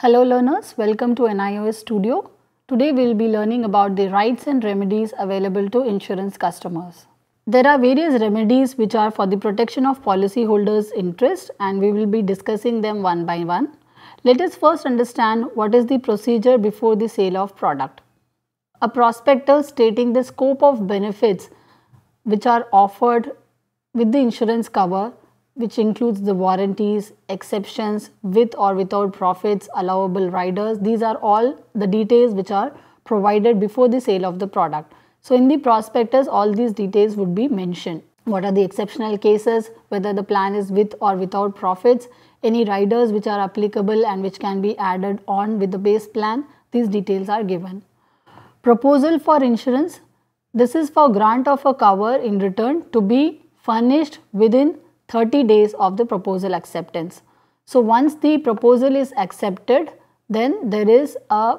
Hello learners, welcome to NIOS Studio. Today we will be learning about the rights and remedies available to insurance customers. There are various remedies which are for the protection of policyholders' interest and we will be discussing them one by one. Let us first understand what is the procedure before the sale of product. A prospector stating the scope of benefits which are offered with the insurance cover which includes the warranties, exceptions with or without profits, allowable riders. These are all the details which are provided before the sale of the product. So in the prospectus, all these details would be mentioned. What are the exceptional cases, whether the plan is with or without profits, any riders which are applicable and which can be added on with the base plan, these details are given. Proposal for insurance. This is for grant of a cover in return to be furnished within 30 days of the proposal acceptance. So once the proposal is accepted, then there is a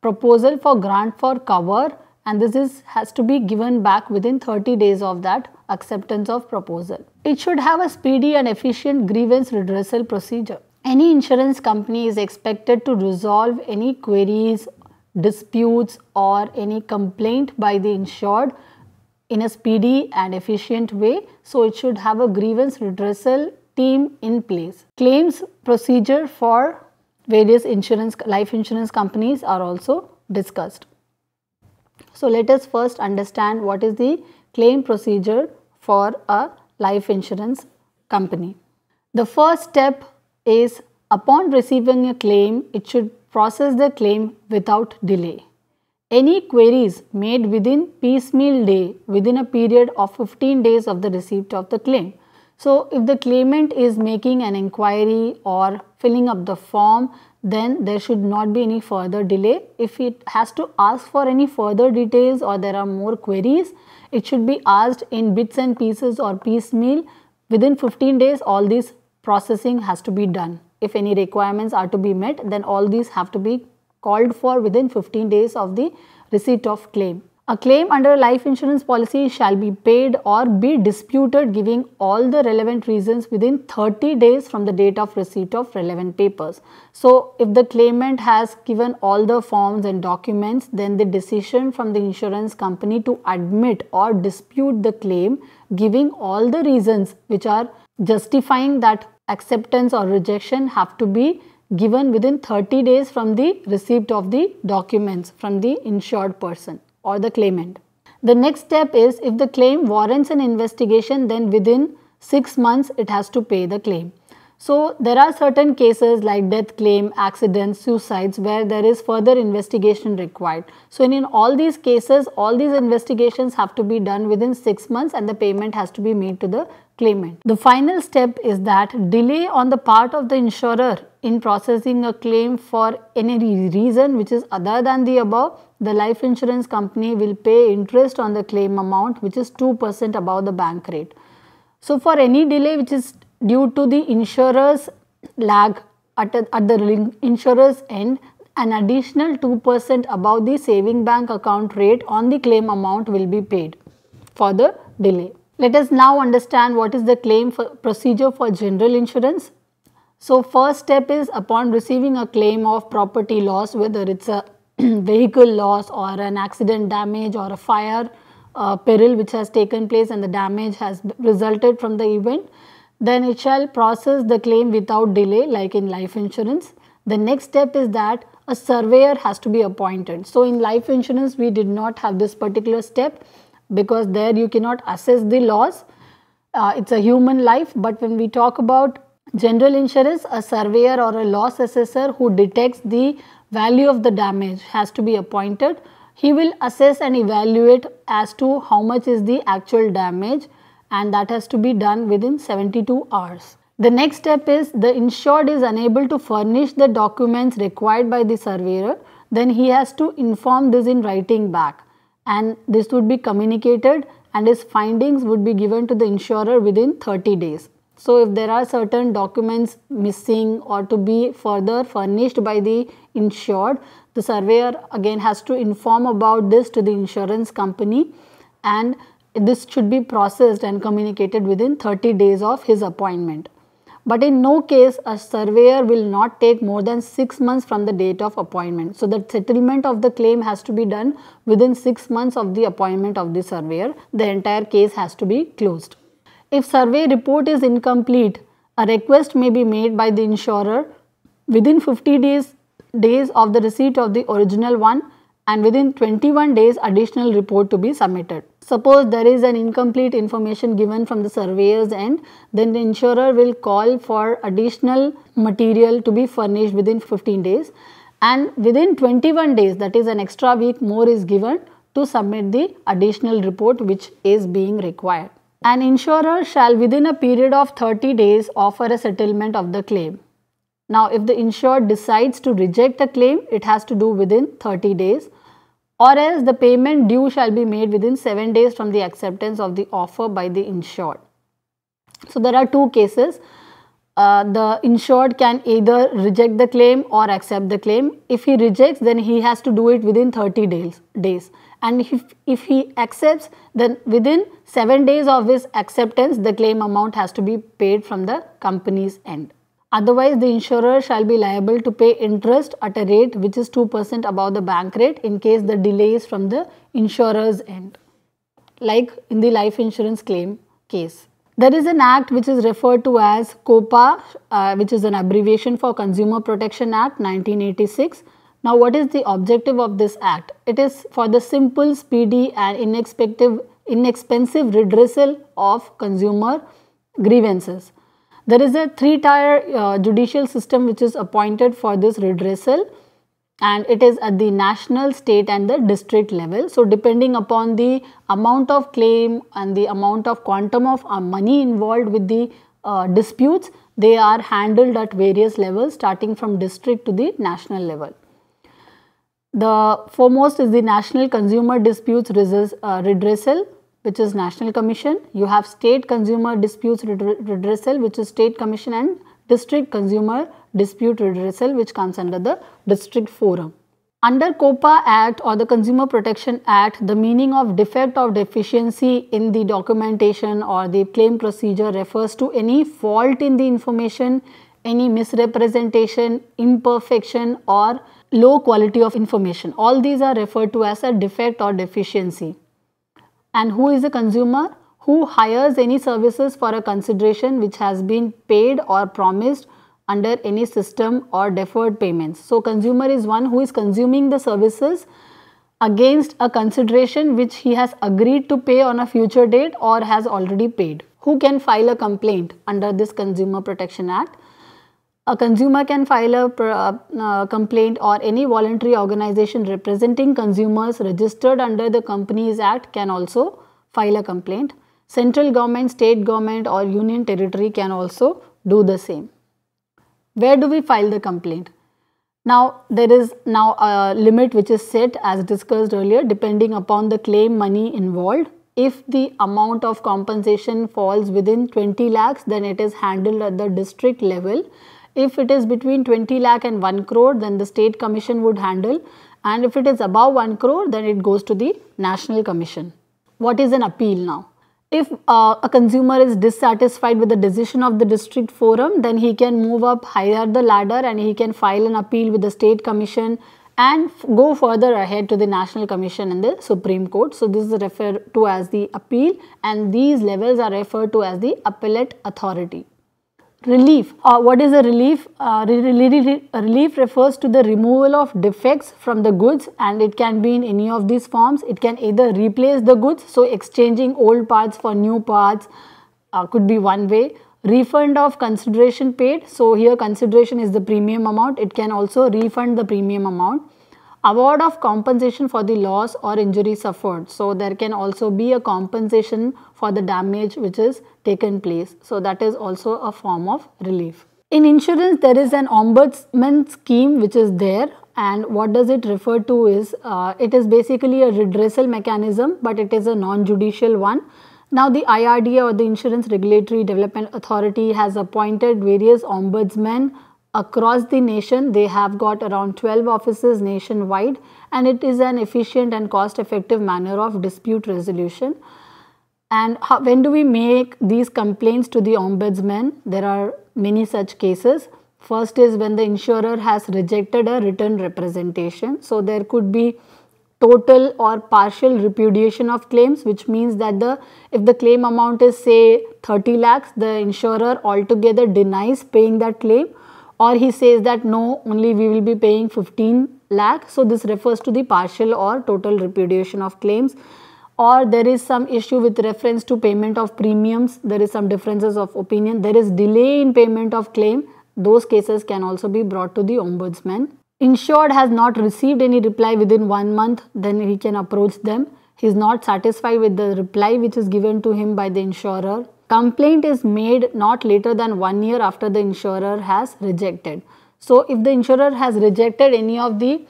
proposal for grant for cover and this is has to be given back within 30 days of that acceptance of proposal. It should have a speedy and efficient grievance redressal procedure. Any insurance company is expected to resolve any queries, disputes or any complaint by the insured in a speedy and efficient way. So it should have a grievance redressal team in place. Claims procedure for various insurance life insurance companies are also discussed. So let us first understand what is the claim procedure for a life insurance company. The first step is upon receiving a claim, it should process the claim without delay. Any queries made within piecemeal day within a period of 15 days of the receipt of the claim. So if the claimant is making an inquiry or filling up the form, then there should not be any further delay. If it has to ask for any further details or there are more queries, it should be asked in bits and pieces or piecemeal. Within 15 days, all this processing has to be done. If any requirements are to be met, then all these have to be called for within 15 days of the receipt of claim. A claim under a life insurance policy shall be paid or be disputed giving all the relevant reasons within 30 days from the date of receipt of relevant papers. So, if the claimant has given all the forms and documents, then the decision from the insurance company to admit or dispute the claim giving all the reasons which are justifying that acceptance or rejection have to be given within 30 days from the receipt of the documents from the insured person or the claimant. The next step is if the claim warrants an investigation then within 6 months it has to pay the claim. So there are certain cases like death claim, accidents, suicides where there is further investigation required. So in, in all these cases all these investigations have to be done within 6 months and the payment has to be made to the claimant. The final step is that delay on the part of the insurer in processing a claim for any reason which is other than the above, the life insurance company will pay interest on the claim amount which is 2% above the bank rate. So, for any delay which is due to the insurer's lag at, a, at the insurer's end, an additional 2% above the saving bank account rate on the claim amount will be paid for the delay. Let us now understand what is the claim for procedure for general insurance. So first step is upon receiving a claim of property loss whether it's a vehicle loss or an accident damage or a fire uh, peril which has taken place and the damage has resulted from the event then it shall process the claim without delay like in life insurance. The next step is that a surveyor has to be appointed. So in life insurance we did not have this particular step because there you cannot assess the loss. Uh, it's a human life but when we talk about general insurance, a surveyor or a loss assessor who detects the value of the damage has to be appointed. He will assess and evaluate as to how much is the actual damage and that has to be done within 72 hours. The next step is the insured is unable to furnish the documents required by the surveyor then he has to inform this in writing back and this would be communicated and his findings would be given to the insurer within 30 days. So if there are certain documents missing or to be further furnished by the insured, the surveyor again has to inform about this to the insurance company and this should be processed and communicated within 30 days of his appointment. But in no case a surveyor will not take more than 6 months from the date of appointment. So the settlement of the claim has to be done within 6 months of the appointment of the surveyor. The entire case has to be closed. If survey report is incomplete, a request may be made by the insurer within 50 days, days of the receipt of the original one and within 21 days additional report to be submitted. Suppose there is an incomplete information given from the surveyor's end, then the insurer will call for additional material to be furnished within 15 days and within 21 days that is an extra week more is given to submit the additional report which is being required. An insurer shall within a period of 30 days offer a settlement of the claim. Now if the insured decides to reject a claim, it has to do within 30 days or else the payment due shall be made within 7 days from the acceptance of the offer by the insured. So there are two cases. Uh, the insured can either reject the claim or accept the claim. If he rejects, then he has to do it within 30 days. days. And if, if he accepts, then within 7 days of his acceptance, the claim amount has to be paid from the company's end. Otherwise, the insurer shall be liable to pay interest at a rate which is 2% above the bank rate in case the delay is from the insurer's end. Like in the life insurance claim case. There is an act which is referred to as COPA, uh, which is an abbreviation for Consumer Protection Act 1986. Now, what is the objective of this act? It is for the simple, speedy, and inexpensive, inexpensive redressal of consumer grievances. There is a three-tier uh, judicial system which is appointed for this redressal and it is at the national, state and the district level. So depending upon the amount of claim and the amount of quantum of uh, money involved with the uh, disputes, they are handled at various levels starting from district to the national level. The foremost is the National Consumer Disputes uh, Redressal which is National Commission. You have State Consumer Disputes Redressal, which is State Commission and District Consumer Dispute Redressal, which comes under the District Forum. Under COPA Act or the Consumer Protection Act, the meaning of defect or deficiency in the documentation or the claim procedure refers to any fault in the information, any misrepresentation, imperfection or low quality of information. All these are referred to as a defect or deficiency and who is the consumer who hires any services for a consideration which has been paid or promised under any system or deferred payments. So consumer is one who is consuming the services against a consideration which he has agreed to pay on a future date or has already paid. Who can file a complaint under this Consumer Protection Act? A consumer can file a uh, uh, complaint or any voluntary organization representing consumers registered under the Companies Act can also file a complaint. Central government, state government or union territory can also do the same. Where do we file the complaint? Now there is now a limit which is set as discussed earlier depending upon the claim money involved. If the amount of compensation falls within 20 lakhs then it is handled at the district level if it is between 20 lakh and 1 crore, then the state commission would handle and if it is above 1 crore, then it goes to the national commission. What is an appeal now? If uh, a consumer is dissatisfied with the decision of the district forum, then he can move up higher the ladder and he can file an appeal with the state commission and go further ahead to the National Commission and the Supreme Court. So, this is referred to as the appeal and these levels are referred to as the appellate authority. Relief. Uh, what is a relief? Uh, re re re relief refers to the removal of defects from the goods and it can be in any of these forms. It can either replace the goods, so exchanging old parts for new parts uh, could be one way. Refund of consideration paid, so here consideration is the premium amount. It can also refund the premium amount award of compensation for the loss or injury suffered. So there can also be a compensation for the damage which is taken place. So that is also a form of relief. In insurance, there is an ombudsman scheme which is there and what does it refer to is uh, it is basically a redressal mechanism but it is a non-judicial one. Now the IRDA or the Insurance Regulatory Development Authority has appointed various ombudsmen across the nation. They have got around 12 offices nationwide and it is an efficient and cost effective manner of dispute resolution. And how, when do we make these complaints to the ombudsman? There are many such cases. First is when the insurer has rejected a written representation. So there could be total or partial repudiation of claims which means that the if the claim amount is say 30 lakhs the insurer altogether denies paying that claim or he says that no only we will be paying 15 lakh so this refers to the partial or total repudiation of claims or there is some issue with reference to payment of premiums there is some differences of opinion there is delay in payment of claim those cases can also be brought to the ombudsman insured has not received any reply within 1 month then he can approach them he is not satisfied with the reply which is given to him by the insurer Complaint is made not later than one year after the insurer has rejected. So if the insurer has rejected any of the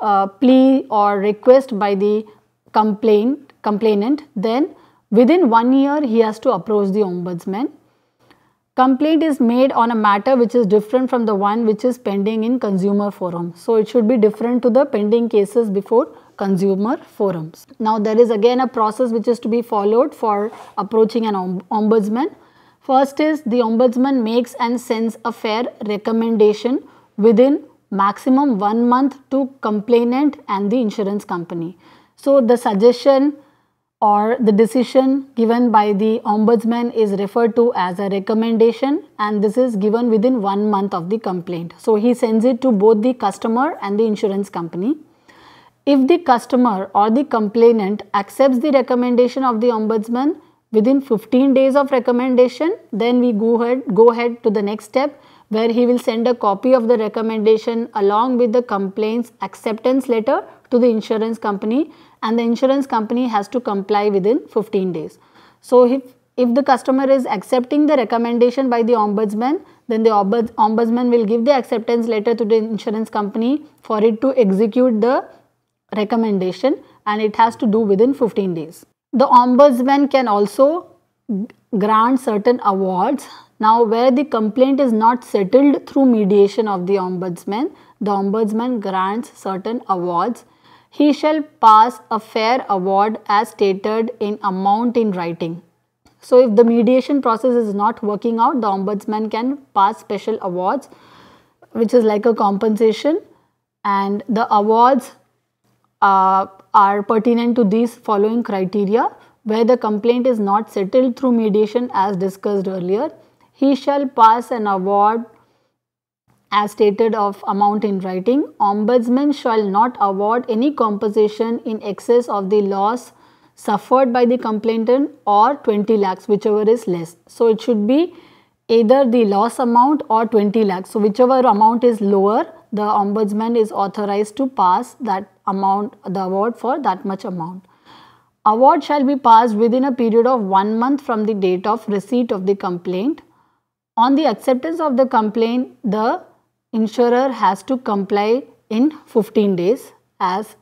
uh, plea or request by the complaint, complainant, then within one year he has to approach the ombudsman. Complaint is made on a matter which is different from the one which is pending in consumer forum. So it should be different to the pending cases before consumer forums. Now there is again a process which is to be followed for approaching an ombudsman. First is the ombudsman makes and sends a fair recommendation within maximum one month to complainant and the insurance company. So the suggestion or the decision given by the ombudsman is referred to as a recommendation and this is given within one month of the complaint. So he sends it to both the customer and the insurance company. If the customer or the complainant accepts the recommendation of the ombudsman within 15 days of recommendation, then we go ahead, go ahead to the next step where he will send a copy of the recommendation along with the complaints acceptance letter to the insurance company and the insurance company has to comply within 15 days. So if, if the customer is accepting the recommendation by the ombudsman, then the ombudsman will give the acceptance letter to the insurance company for it to execute the recommendation and it has to do within 15 days. The ombudsman can also grant certain awards. Now where the complaint is not settled through mediation of the ombudsman, the ombudsman grants certain awards. He shall pass a fair award as stated in amount in writing. So if the mediation process is not working out, the ombudsman can pass special awards which is like a compensation and the awards uh, are pertinent to these following criteria where the complaint is not settled through mediation as discussed earlier. He shall pass an award as stated of amount in writing. Ombudsman shall not award any compensation in excess of the loss suffered by the complainant or 20 lakhs whichever is less. So it should be either the loss amount or 20 lakhs. So whichever amount is lower the ombudsman is authorized to pass that amount, the award for that much amount. Award shall be passed within a period of one month from the date of receipt of the complaint. On the acceptance of the complaint, the insurer has to comply in 15 days as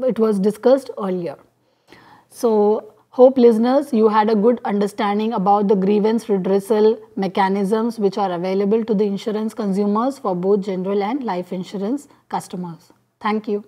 it was discussed earlier. So, Hope listeners, you had a good understanding about the grievance redressal mechanisms which are available to the insurance consumers for both general and life insurance customers. Thank you.